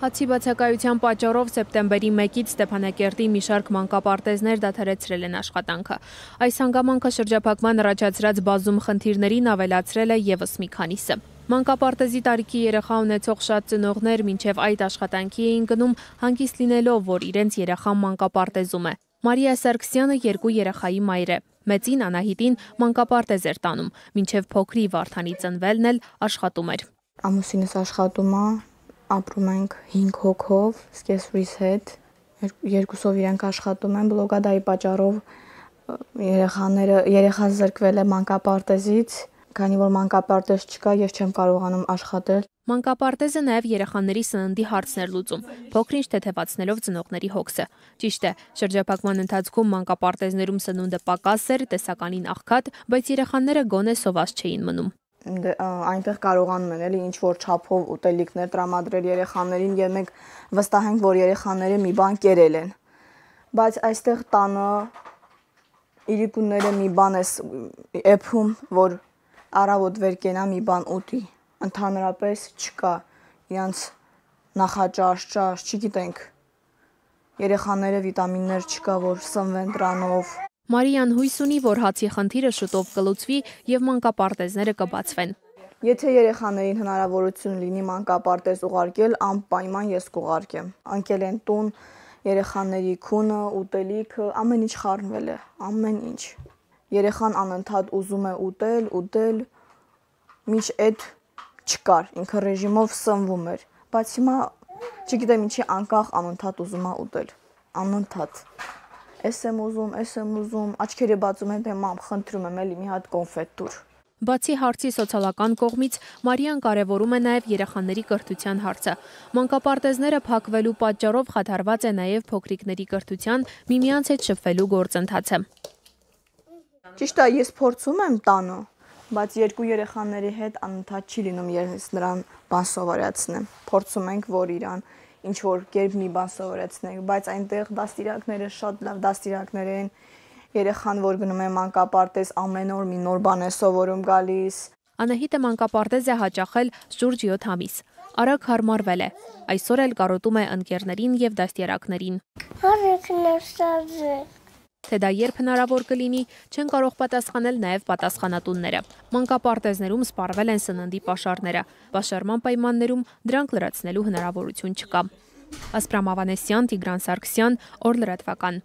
Հացի բացակայության պատճառով սեպտեմբերի 1-ից Ստեփանակերտի մի շարք մանկապարտեզներ դադարեցրել են աշխատանքը։ Այս հանգամանքը շրջափակման առաջացրած բազում խնդիրներին ավելացրել է եւս մի քանիսը։ Մանկապարտեզի տարիքի երեխա ունեցող շատ ծնողներ մինչև այդ աշխատանքի էին գնում, հանգիստ լինելով, որ իրենց երեխան մանկապարտեզում է։ Մարիա Սարգսյանը երկու երեխայի մայր է։ Մեծին Անահիտին մանկապարտեզ էր տանում, մինչև փոքրի Վարդանի ծնվելն էլ աշխատում էր։ Ամուսինս աշխատում է, ապրում ենք 5 հոգով, սկեսուրիս հետ, երկուսով իրենք աշխատում են, բլոգադայի պատճառով երեխաները երեխան զրկվել է մանկապարտեզից, քանի որ մանկապարտեզ չկա եւ չեմ կարողանում աշխատել։ Մանկապարտեզը նաև երեխաների սննդի հարցներ լուծում, փոքրինչ թեթևացնելով ծնողների հոգսը։ Ճիշտ է, շրջապակման ընթացքում մանկապարտեզներում սնունդը պակաս էր, տեսականին աղքատ, բայց երեխաները գոնե սոված չէին մնում այնտեղ կարողանում են էլի ինչ որ ճափով ուտելիքներ տրամադրել երեխաներին եւ մենք վստահենք, որ երեխաները մի բան կերել են։ Բայց այստեղ տանը իրիկունները մի բան էս էփում, որ առավոտ վեր կենա մի բան ուտի։ Ընդհանրապես չկա իրանց նախաճաշ, ճաշ, չգիտենք։ Երեխաները վիտամիններ չկա, որ սնվեն դրանով։ Մարիան հույս ունի, որ հացի խնդիրը շուտով կլուծվի եւ մանկապարտեզները կբացվեն։ Եթե երեխաներին հնարավորություն լինի մանկապարտեզ ուղարկել, անպայման ես կուղարկեմ։ Անկել են տուն, երեխաների քունը, ուտելիքը, ամեն ինչ խառնվել է, ամեն ինչ։ Երեխան անընդհատ ուզում է ուտել, ուտել, միջ այդ չկար, ինքը ռեժիմով սնվում էր, բայց հիմա չգիտեմ ինչի անկախ անընդհատ ուզում է ուտել, անընդհատ էս եմ ուզում, էս եմ ուզում, աչքերը բացում եմ, թե մամ, խնդրում եմ, էլի մի հատ կոնֆետուր։ Բացի հարցի սոցիալական կողմից, Մարիան կարևորում է նաև երեխաների կրթության հարցը։ Մանկապարտեզները փակվելու պատճառով խաթարված է նաև փոքրիկների կրթության միմյանց հետ շփվելու գործընթացը։ Ճիշտ է, ես փորձում եմ տանը, բայց երկու երեխաների հետ անընդհատ չի լինում ես նրան բան սովորացնեմ։ Փորձում ենք, որ իրան ինչ որ երբ մի բան սովորեցնենք, բայց այնտեղ դաստիարակները շատ լավ դաստիարակներ են։ Երեխան, որ գնում է մանկապարտեզ, ամեն օր մի նոր բան է սովորում գալիս։ Անահիտը մանկապարտեզ է հաճախել շուրջ 7 ամիս։ Արագ հարմարվել է։ Այսօր էլ կարոտում է ընկերներին եւ դաստիարակներին։ Հանրեքներ սազը թե դա երբ հնարավոր կլինի, չեն կարող պատասխանել նաև պատասխանատունները։ Մանկապարտեզներում սպառվել են սննդի պաշարները։ Պաշարման պայմաններում դրանք լրացնելու հնարավորություն չկա։ Ասպրամ Ավանեսյան, Տիգրան Սարգսյան, Օր լրատվական։